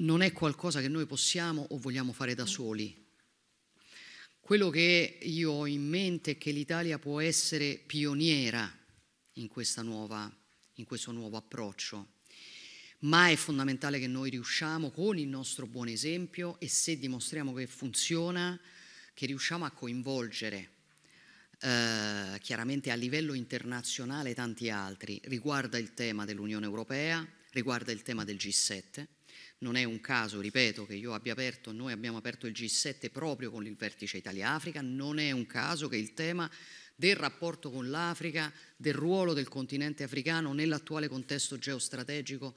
non è qualcosa che noi possiamo o vogliamo fare da soli. Quello che io ho in mente è che l'Italia può essere pioniera in, nuova, in questo nuovo approccio, ma è fondamentale che noi riusciamo con il nostro buon esempio e se dimostriamo che funziona, che riusciamo a coinvolgere eh, chiaramente a livello internazionale tanti altri. Riguarda il tema dell'Unione Europea, riguarda il tema del G7 non è un caso, ripeto, che io abbia aperto, noi abbiamo aperto il G7 proprio con il vertice Italia-Africa, non è un caso che il tema del rapporto con l'Africa, del ruolo del continente africano nell'attuale contesto geostrategico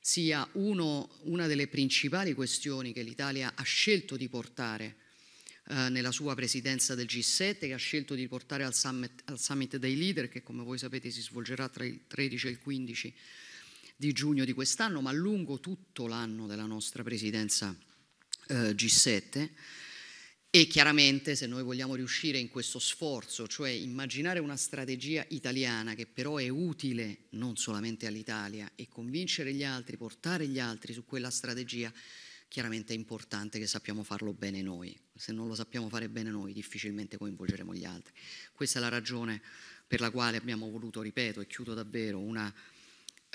sia uno, una delle principali questioni che l'Italia ha scelto di portare eh, nella sua presidenza del G7, che ha scelto di portare al summit, al summit dei leader, che come voi sapete si svolgerà tra il 13 e il 15 di giugno di quest'anno, ma lungo tutto l'anno della nostra presidenza eh, G7. E chiaramente se noi vogliamo riuscire in questo sforzo, cioè immaginare una strategia italiana che però è utile non solamente all'Italia e convincere gli altri, portare gli altri su quella strategia, chiaramente è importante che sappiamo farlo bene noi. Se non lo sappiamo fare bene noi, difficilmente coinvolgeremo gli altri. Questa è la ragione per la quale abbiamo voluto, ripeto, e chiudo davvero, una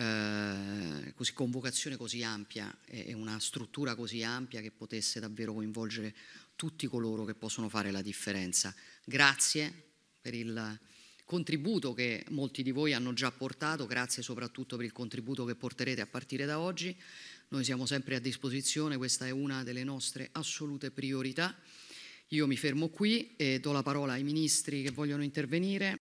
eh, così, convocazione così ampia e una struttura così ampia che potesse davvero coinvolgere tutti coloro che possono fare la differenza. Grazie per il contributo che molti di voi hanno già portato, grazie soprattutto per il contributo che porterete a partire da oggi. Noi siamo sempre a disposizione, questa è una delle nostre assolute priorità. Io mi fermo qui e do la parola ai ministri che vogliono intervenire.